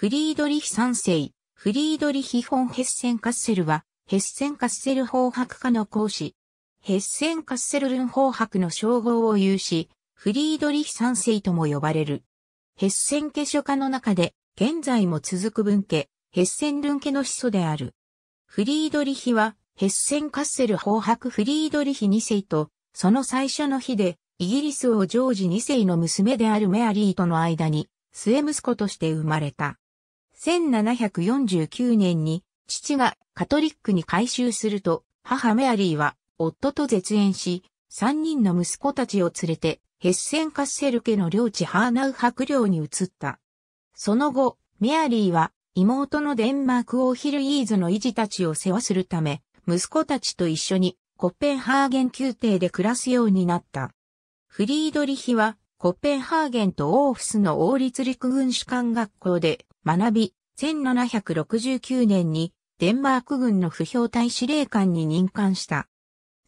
フリードリヒ三世、フリードリヒ・フォン・ヘッセン・カッセルは、ヘッセン・カッセル法博家の講師、ヘッセン・カッセルルン法博の称号を有し、フリードリヒ三世とも呼ばれる。ヘッセン家書家の中で、現在も続く文家、ヘッセンルン家の始祖である。フリードリヒは、ヘッセン・カッセル法博フリードリヒ2世と、その最初の日で、イギリス王ジョージ2世の娘であるメアリーとの間に、末息子として生まれた。1749年に父がカトリックに改修すると、母メアリーは夫と絶縁し、3人の息子たちを連れてヘッセンカッセル家の領地ハーナウ博領に移った。その後、メアリーは妹のデンマークーヒルイーズの維持たちを世話するため、息子たちと一緒にコッペンハーゲン宮廷で暮らすようになった。フリードリヒはコッペンハーゲンとオーフスの王立陸軍士官学校で学び、1769年にデンマーク軍の不評隊司令官に任官した。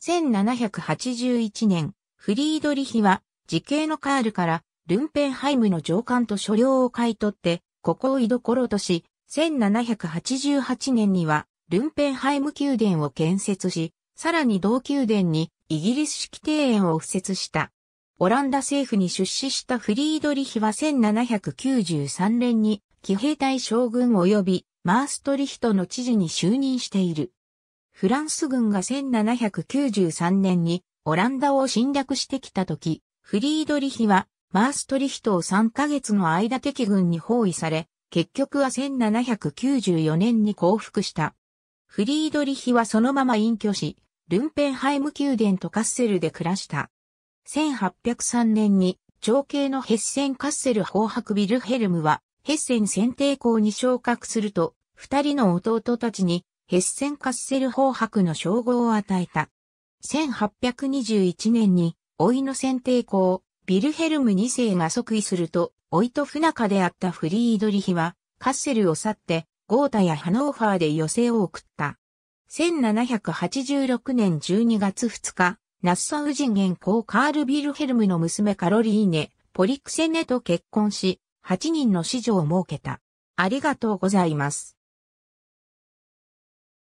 1781年、フリードリヒは、時系のカールから、ルンペンハイムの上官と所領を買い取って、ここを居所とし、1788年には、ルンペンハイム宮殿を建設し、さらに同宮殿にイギリス式庭園を敷設した。オランダ政府に出資したフリードリヒは1793年に騎兵隊将軍及びマーストリヒトの知事に就任している。フランス軍が1793年にオランダを侵略してきた時、フリードリヒはマーストリヒトを3ヶ月の間敵軍に包囲され、結局は1794年に降伏した。フリードリヒはそのまま隠居し、ルンペンハイム宮殿とカッセルで暮らした。1803年に、長兄のヘッセンカッセル法白ビルヘルムは、ヘッセン選定校に昇格すると、二人の弟たちにヘッセンカッセル法白の称号を与えた。1821年に、老いの選定校、ビルヘルム2世が即位すると、老いと不仲であったフリードリヒは、カッセルを去って、ゴータやハノーファーで寄せを送った。1786年12月2日、ナッサウ人元公カール・ビルヘルムの娘カロリーネ、ポリクセネと結婚し、8人の子女を設けた。ありがとうございます。